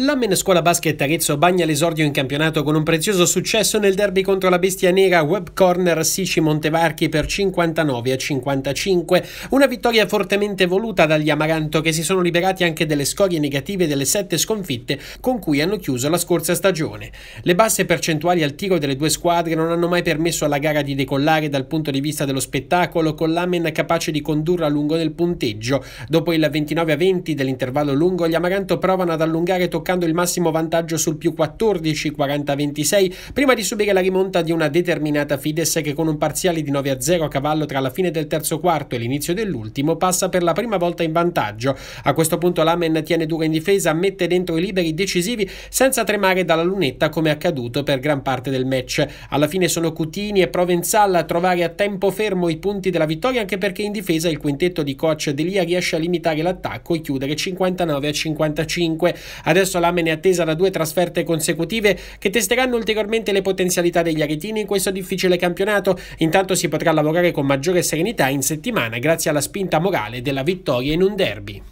L'Amen Scuola Basket Arezzo bagna l'esordio in campionato con un prezioso successo nel derby contro la bestia nera Web Corner Sici Montevarchi per 59 a 55. Una vittoria fortemente voluta dagli Amaranto che si sono liberati anche delle scorie negative delle sette sconfitte con cui hanno chiuso la scorsa stagione. Le basse percentuali al tiro delle due squadre non hanno mai permesso alla gara di decollare dal punto di vista dello spettacolo con l'Amen capace di condurre a lungo nel punteggio. Dopo il 29 a 20 dell'intervallo lungo gli Amaranto provano ad allungare toccando bloccando il massimo vantaggio sul più 14, 40-26, prima di subire la rimonta di una determinata Fides che con un parziale di 9-0 a cavallo tra la fine del terzo quarto e l'inizio dell'ultimo passa per la prima volta in vantaggio. A questo punto l'Amen tiene dura in difesa, mette dentro i liberi decisivi senza tremare dalla lunetta come accaduto per gran parte del match. Alla fine sono Cutini e Provenzalla a trovare a tempo fermo i punti della vittoria anche perché in difesa il quintetto di coach Delia riesce a limitare l'attacco e chiudere 59 a 55. Adesso Solamene è attesa da due trasferte consecutive che testeranno ulteriormente le potenzialità degli aretini in questo difficile campionato. Intanto si potrà lavorare con maggiore serenità in settimana grazie alla spinta morale della vittoria in un derby.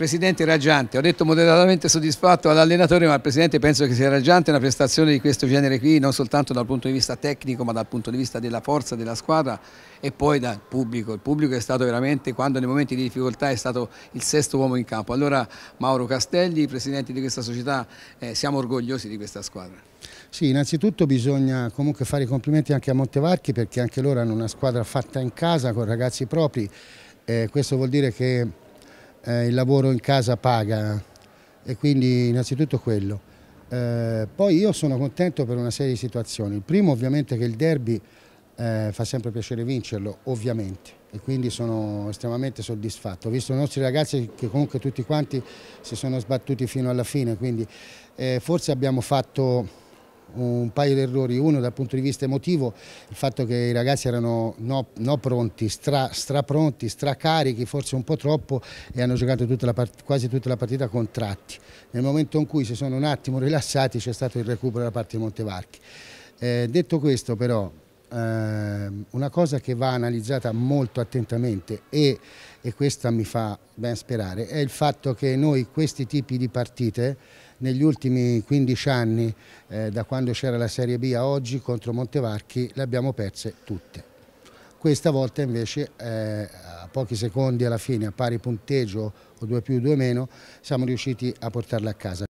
Presidente Raggiante, ho detto moderatamente soddisfatto all'allenatore, ma al Presidente penso che sia Raggiante una prestazione di questo genere qui, non soltanto dal punto di vista tecnico, ma dal punto di vista della forza della squadra e poi dal pubblico. Il pubblico è stato veramente, quando nei momenti di difficoltà è stato il sesto uomo in campo. Allora Mauro Castelli, Presidente di questa società, eh, siamo orgogliosi di questa squadra. Sì, innanzitutto bisogna comunque fare i complimenti anche a Montevarchi perché anche loro hanno una squadra fatta in casa con ragazzi propri. Eh, questo vuol dire che eh, il lavoro in casa paga e quindi innanzitutto quello. Eh, poi io sono contento per una serie di situazioni. Il primo ovviamente che il derby eh, fa sempre piacere vincerlo, ovviamente, e quindi sono estremamente soddisfatto. Ho visto i nostri ragazzi che comunque tutti quanti si sono sbattuti fino alla fine, quindi eh, forse abbiamo fatto un paio di errori, uno dal punto di vista emotivo, il fatto che i ragazzi erano no, no pronti, strapronti, stra, stracarichi, forse un po' troppo e hanno giocato tutta quasi tutta la partita contratti. Nel momento in cui si sono un attimo rilassati c'è stato il recupero da parte di Montevarchi. Eh, detto questo però Ehm, una cosa che va analizzata molto attentamente e, e, questa mi fa ben sperare è il fatto che noi questi tipi di partite negli ultimi 15 anni eh, da quando c'era la Serie B a oggi contro Montevarchi le abbiamo perse tutte. Questa volta invece eh, a pochi secondi alla fine a pari punteggio o 2 più 2 meno siamo riusciti a portarle a casa.